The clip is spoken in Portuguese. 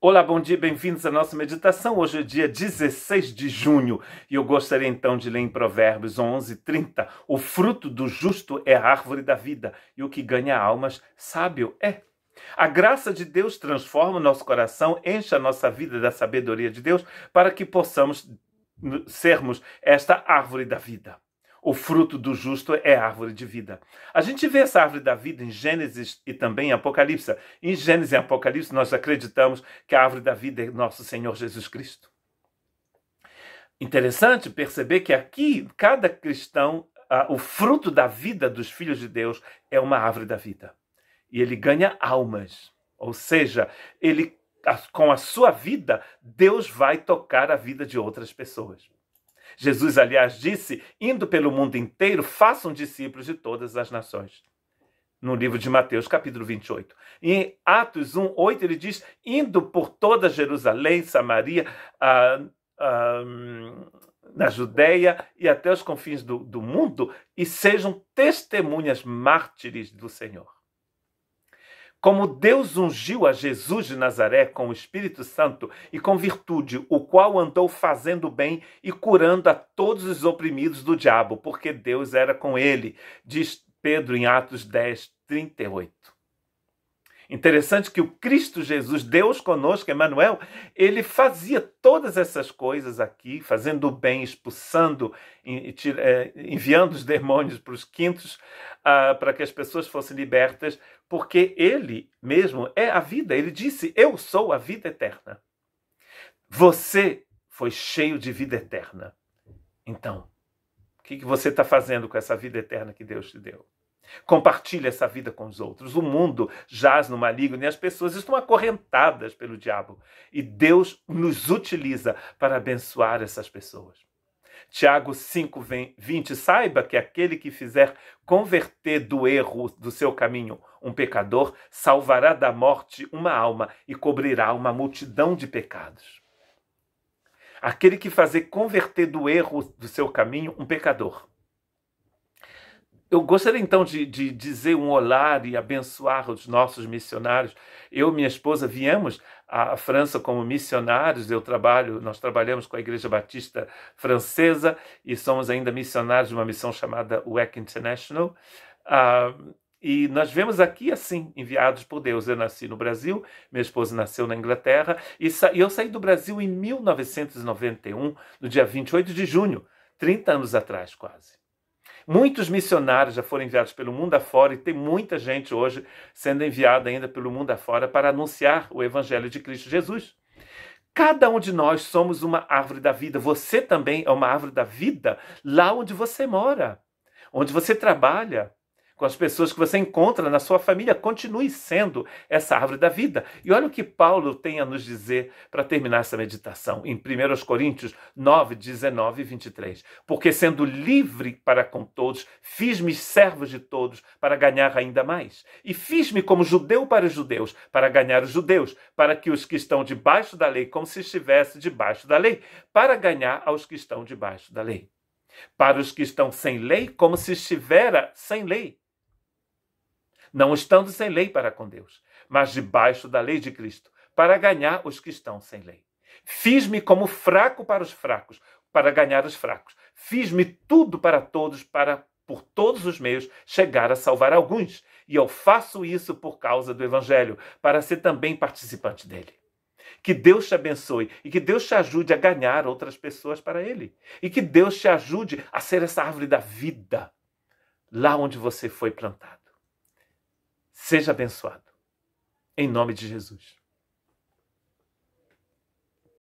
Olá, bom dia, bem-vindos à nossa meditação. Hoje é dia 16 de junho e eu gostaria então de ler em Provérbios 30. O fruto do justo é a árvore da vida e o que ganha almas, sábio é. A graça de Deus transforma o nosso coração, enche a nossa vida da sabedoria de Deus para que possamos sermos esta árvore da vida o fruto do justo é árvore de vida. A gente vê essa árvore da vida em Gênesis e também em Apocalipse. Em Gênesis e Apocalipse, nós acreditamos que a árvore da vida é nosso Senhor Jesus Cristo. Interessante perceber que aqui, cada cristão, o fruto da vida dos filhos de Deus é uma árvore da vida. E ele ganha almas. Ou seja, ele, com a sua vida, Deus vai tocar a vida de outras pessoas. Jesus, aliás, disse: indo pelo mundo inteiro, façam discípulos de todas as nações. No livro de Mateus, capítulo 28. E em Atos 1, 8, ele diz: indo por toda Jerusalém, Samaria, na Judéia e até os confins do, do mundo, e sejam testemunhas mártires do Senhor. Como Deus ungiu a Jesus de Nazaré com o Espírito Santo e com virtude, o qual andou fazendo bem e curando a todos os oprimidos do diabo, porque Deus era com ele, diz Pedro em Atos 10, 38. Interessante que o Cristo Jesus, Deus conosco, Emmanuel, ele fazia todas essas coisas aqui, fazendo o bem, expulsando, é, enviando os demônios para os quintos, ah, para que as pessoas fossem libertas, porque ele mesmo é a vida. Ele disse: Eu sou a vida eterna. Você foi cheio de vida eterna. Então, o que você está fazendo com essa vida eterna que Deus te deu? Compartilhe essa vida com os outros. O mundo jaz no maligno e as pessoas estão acorrentadas pelo diabo. E Deus nos utiliza para abençoar essas pessoas. Tiago 5, 20. Saiba que aquele que fizer converter do erro do seu caminho um pecador, salvará da morte uma alma e cobrirá uma multidão de pecados. Aquele que fazer converter do erro do seu caminho um pecador, eu gostaria então de, de, dizer um olhar e abençoar os nossos missionários. Eu e minha esposa viemos à França como missionários. Eu trabalho, nós trabalhamos com a Igreja Batista Francesa e somos ainda missionários de uma missão chamada WEC International. Ah, e nós vemos aqui assim, enviados por Deus. Eu nasci no Brasil, minha esposa nasceu na Inglaterra, e, sa e eu saí do Brasil em 1991, no dia 28 de junho, 30 anos atrás quase. Muitos missionários já foram enviados pelo mundo afora e tem muita gente hoje sendo enviada ainda pelo mundo afora para anunciar o Evangelho de Cristo Jesus. Cada um de nós somos uma árvore da vida. Você também é uma árvore da vida lá onde você mora, onde você trabalha, com as pessoas que você encontra na sua família. Continue sendo essa árvore da vida. E olha o que Paulo tem a nos dizer para terminar essa meditação em 1 Coríntios 9, 19 e 23. Porque sendo livre para com todos, fiz-me servos de todos para ganhar ainda mais. E fiz-me como judeu para os judeus, para ganhar os judeus, para que os que estão debaixo da lei, como se estivesse debaixo da lei, para ganhar aos que estão debaixo da lei. Para os que estão sem lei, como se estivera sem lei não estando sem lei para com Deus, mas debaixo da lei de Cristo, para ganhar os que estão sem lei. Fiz-me como fraco para os fracos, para ganhar os fracos. Fiz-me tudo para todos, para por todos os meios chegar a salvar alguns. E eu faço isso por causa do Evangelho, para ser também participante dele. Que Deus te abençoe e que Deus te ajude a ganhar outras pessoas para Ele. E que Deus te ajude a ser essa árvore da vida lá onde você foi plantado. Seja abençoado. Em nome de Jesus.